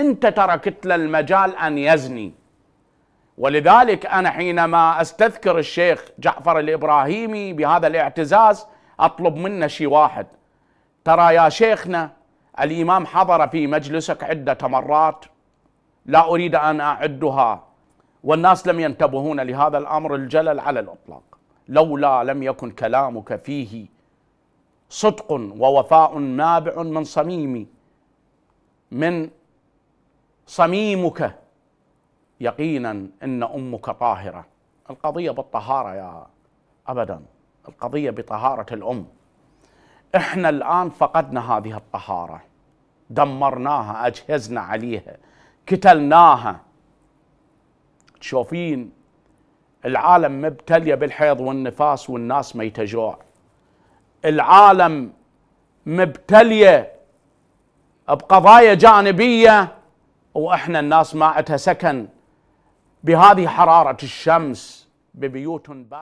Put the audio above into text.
أنت تركت له المجال أن يزني ولذلك أنا حينما أستذكر الشيخ جعفر الإبراهيمي بهذا الاعتزاز أطلب منه شيء واحد ترى يا شيخنا الإمام حضر في مجلسك عدة مرات لا أريد أن أعدها والناس لم ينتبهون لهذا الأمر الجلل على الإطلاق لولا لم يكن كلامك فيه صدق ووفاء نابع من صميم من صميمك يقينا ان امك طاهره القضيه بالطهاره يا ابدا القضيه بطهاره الام احنا الان فقدنا هذه الطهاره دمرناها اجهزنا عليها كتلناها تشوفين العالم مبتليه بالحيض والنفاس والناس ميته جوع العالم مبتليه بقضايا جانبيه واحنا الناس ما عندها سكن بهذه حراره الشمس ببيوت بارده